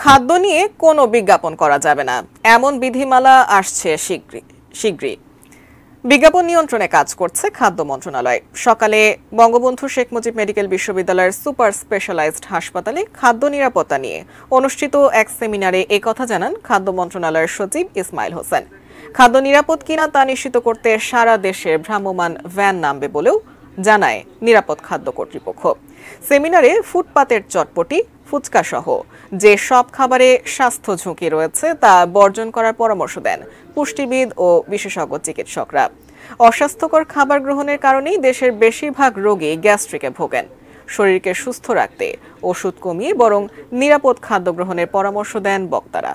খাদ্য নিয়ে কোনো বিজ্ঞাপন করা যাবে না এমন বিধিমালা আসছে শীঘ্রই বিজ্ঞাপন নিয়ন্ত্রণে কাজ করছে খাদ্য মন্ত্রণালয় সকালে বঙ্গবন্ধু শেখ মুজিব মেডিকেল বিশ্ববিদ্যালয়ের সুপার স্পেশালাইজড হাসপাতালে খাদ্য নিরাপত্তা নিয়ে অনুষ্ঠিত এক সেমিনারে কথা জানান খাদ্য মন্ত্রণালয়ের সচিব ইসমাইল হোসেন খাদ্য নিরাপদ কিনা তা নিশ্চিত করতে সারা দেশে ভ্রাম্যমাণ ভ্যান নামবে বলেও জানায় নিরাপদ খাদ্য কর্তৃপক্ষ সেমিনারে ফুটপাতের চটপটি ফুচকাসহ যে সব খাবারে স্বাস্থ্য ঝুঁকি রয়েছে তা বর্জন করার পরামর্শ দেন পুষ্টিবিদ ও বিশেষজ্ঞ চিকিৎসকরা অস্বাস্থ্যকর খাবার গ্রহণের কারণেই দেশের বেশিরভাগ রোগী গ্যাস্ট্রিকে ভোগেন শরীরকে সুস্থ রাখতে ওষুধ কমিয়ে বরং নিরাপদ খাদ্য গ্রহণের পরামর্শ দেন বক্তারা